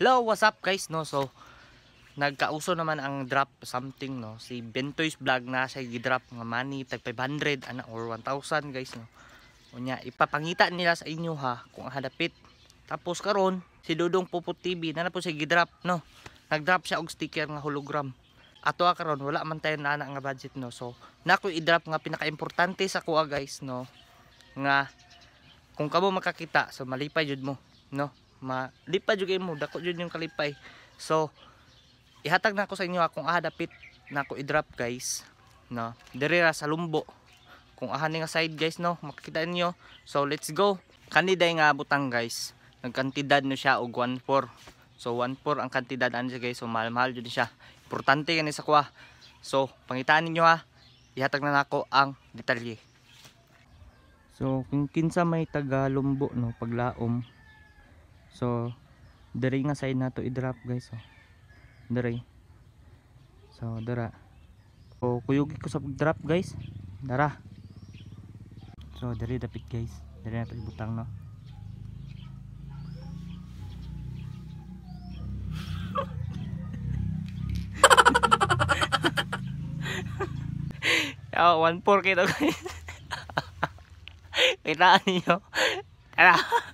Hello, what's up guys, no? So, nagkauso naman ang drop something, no? Si Bentoy's Vlog na siya i-drop nga money, tag 500, ana, or 1,000 guys, no? Unya, ipapangita nila sa inyo ha, kung ang Tapos karon si Dudong Puput TV, na na po siya i-drop, no? Nag-drop siya og sticker nga hologram. Ato karon wala man tayo na nga budget, no? So, nako i-drop nga pinaka-importante sa kuha guys, no? Nga, kung kamo makakita, so malipay jud mo, no? malipad jud kay mo dako jud yung kalipay so ihatag na ko sa inyo akong aha na ako i-drop guys no diri ra sa lumbo kung ahan ni nga side guys no makikita niyo so let's go kaniday nga butang guys nagkantidad no siya og 1.4 so 1.4 ang kantidad ani guys so mahal-mahal jud siya importante kani sa kuha so pangitaan ninyo ha ihatag na nako ang detalye so kung kinsa may taga lumbo no paglaom so dere nga side na to i-drop guys oh. so dere so dara so kuyugi ko sa drop guys dara so dere dapit guys dere na butang no Oh, 1-4 kayo guys. Kita niyo. Tara.